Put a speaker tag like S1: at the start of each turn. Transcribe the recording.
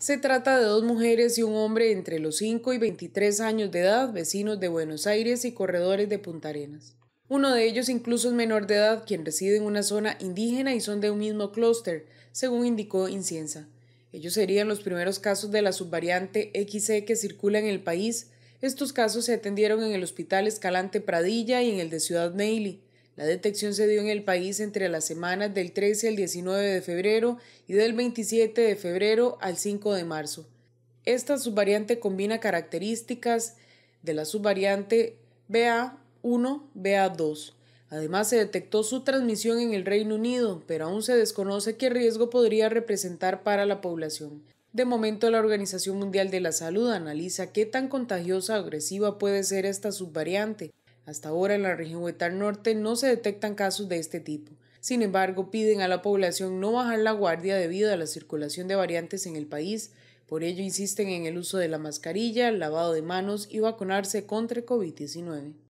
S1: Se trata de dos mujeres y un hombre entre los 5 y 23 años de edad, vecinos de Buenos Aires y corredores de Punta Arenas. Uno de ellos incluso es menor de edad, quien reside en una zona indígena y son de un mismo clúster, según indicó Incienza. Ellos serían los primeros casos de la subvariante XE que circula en el país. Estos casos se atendieron en el Hospital Escalante Pradilla y en el de Ciudad Neily. La detección se dio en el país entre las semanas del 13 al 19 de febrero y del 27 de febrero al 5 de marzo. Esta subvariante combina características de la subvariante BA1-BA2. Además, se detectó su transmisión en el Reino Unido, pero aún se desconoce qué riesgo podría representar para la población. De momento, la Organización Mundial de la Salud analiza qué tan contagiosa o agresiva puede ser esta subvariante hasta ahora en la región huetal Norte no se detectan casos de este tipo. Sin embargo, piden a la población no bajar la guardia debido a la circulación de variantes en el país. Por ello, insisten en el uso de la mascarilla, lavado de manos y vacunarse contra el COVID-19.